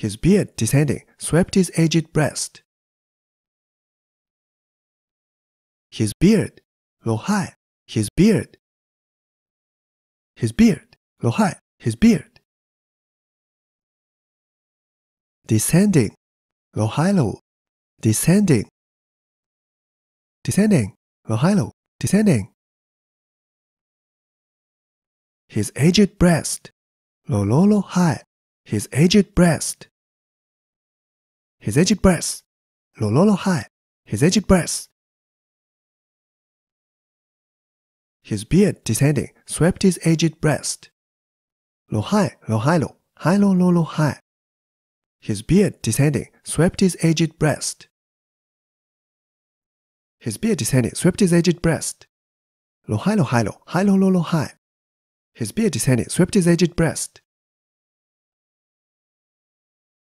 His beard descending swept his aged breast. His beard, lo high, his beard. His beard, lo high, his beard. Descending, lo high lo, descending. Descending, lo high lo, descending. His aged breast, lo lo lo high, his aged breast his aged breath. Lo lo lo high, his aged breath. His beard descending swept his aged breast. Lo high, lo high lo, high lo lo lo high. His beard descending swept his aged breast. His beard descending swept his aged breast. Lo high lo high lo, high lo lo lo high. His beard descending swept his aged breast.